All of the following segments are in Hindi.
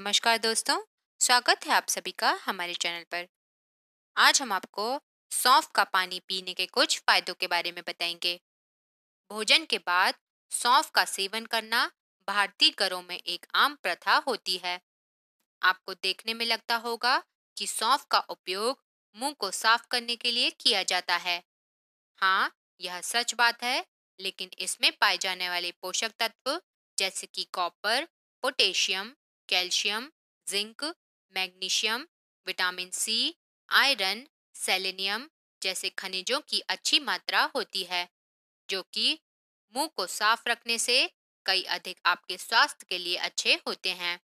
नमस्कार दोस्तों स्वागत है आप सभी का हमारे चैनल पर आज हम आपको सौंफ का पानी पीने के कुछ फायदों के बारे में बताएंगे भोजन के बाद सौंफ का सेवन करना भारतीय घरों में एक आम प्रथा होती है आपको देखने में लगता होगा कि सौंफ का उपयोग मुंह को साफ करने के लिए किया जाता है हाँ यह सच बात है लेकिन इसमें पाए जाने वाले पोषक तत्व जैसे कि copper potassium calcium zinc magnesium vitamin C iron selenium जैसे खनिजों की अच्छी मात्रा होती है जो कि मुंह को साफ रखने से कई अधिक आपके स्वास्थ्य के लिए अच्छे होते हैं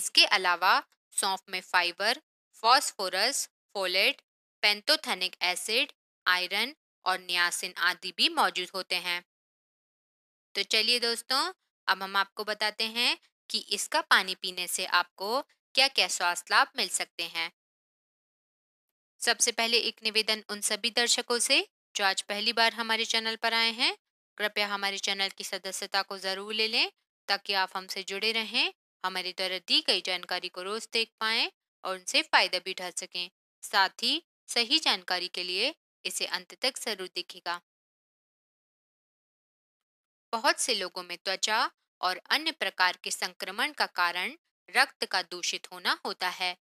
इसके अलावा सौंफ में fibre phosphorus folate pantothenic acid iron और नियासिन आदि भी मौजूद होते हैं तो चलिए दोस्तों अब हम आपको बताते हैं कि इसका पानी पीने से आपको क्या क्या स्वास्थ्य लाभ मिल सकते हैं सबसे पहले एक निवेदन उन सभी दर्शकों से जो आज पहली बार हमारे चैनल पर आए हैं कृपया हमारे चैनल की सदस्यता को जरूर ले लें ताकि आप हमसे जुड़े रहें हमारे द्वारा दी गई जानकारी को रोज देख पाएं और उनसे फायदा भी उठा सकें साथ ही सही जानकारी के लिए इसे अंत तक जरूर देखेगा बहुत से लोगों में त्वचा और अन्य प्रकार के संक्रमण का कारण रक्त का दूषित होना होता है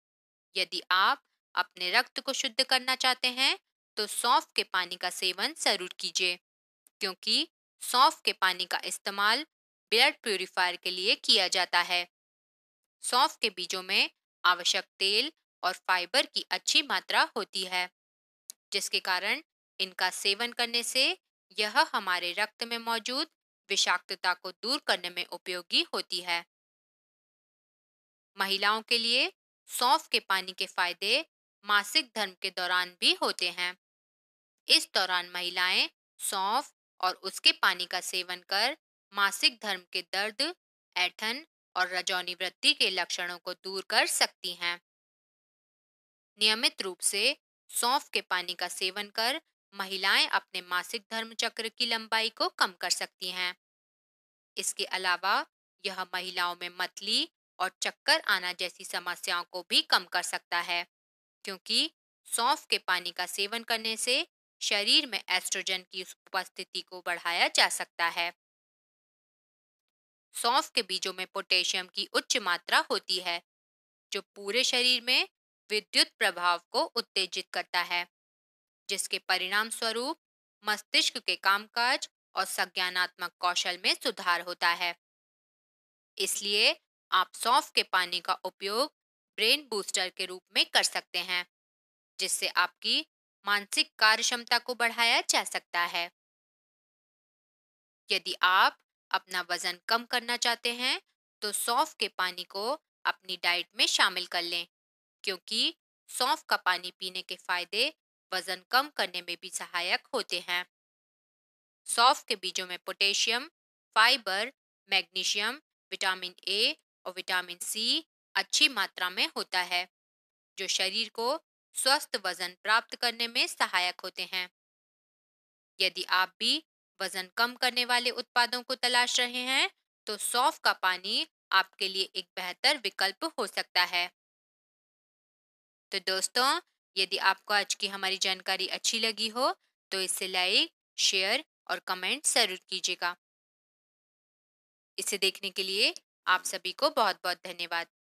यदि आप अपने रक्त को शुद्ध करना चाहते हैं तो सौंफ के पानी का सेवन जरूर कीजिए क्योंकि सौंफ के पानी का इस्तेमाल ब्लड प्योरीफायर के लिए किया जाता है सौंफ के बीजों में आवश्यक तेल और फाइबर की अच्छी मात्रा होती है जिसके कारण इनका सेवन करने से यह हमारे रक्त में मौजूद विषाक्तता को दूर करने में उपयोगी होती है महिलाओं के लिए सौंफ के पानी के फायदे मासिक धर्म के दौरान भी होते हैं इस दौरान महिलाएं सौंफ और उसके पानी का सेवन कर मासिक धर्म के दर्द ऐठन और रजौनी वृत्ति के लक्षणों को दूर कर सकती हैं नियमित रूप से सौंफ के पानी का सेवन कर महिलाएं अपने मासिक धर्म चक्र की लंबाई को कम कर सकती हैं इसके अलावा यह महिलाओं में मतली और चक्कर आना जैसी समस्याओं को भी कम कर सकता है क्योंकि सौंफ के पानी का सेवन करने से शरीर में एस्ट्रोजन की उपस्थिति को बढ़ाया जा सकता है सौंफ के बीजों में पोटेशियम की उच्च मात्रा होती है जो पूरे शरीर में विद्युत प्रभाव को उत्तेजित करता है जिसके परिणाम स्वरूप मस्तिष्क के कामकाज और संज्ञानात्मक कौशल में सुधार होता है इसलिए आप सौंफ के पानी का उपयोग ब्रेन बूस्टर के रूप में कर सकते हैं जिससे आपकी मानसिक कार्य क्षमता को बढ़ाया जा सकता है यदि आप अपना वजन कम करना चाहते हैं तो सौंफ के पानी को अपनी डाइट में शामिल कर लें क्योंकि सौंफ का पानी पीने के फायदे वजन कम करने में भी सहायक होते हैं सौफ के बीजों में potassium fibre magnesium vitamin A और विटामिन सी अच्छी मात्रा में होता है जो शरीर को स्वस्थ वजन प्राप्त करने में सहायक होते हैं यदि आप भी वजन कम करने वाले उत्पादों को तलाश रहे हैं तो सौफ का पानी आपके लिए एक बेहतर विकल्प हो सकता है तो दोस्तों यदि आपको आज की हमारी जानकारी अच्छी लगी हो तो इसे लाइक शेयर और कमेंट जरूर कीजिएगा इसे देखने के लिए आप सभी को बहुत बहुत धन्यवाद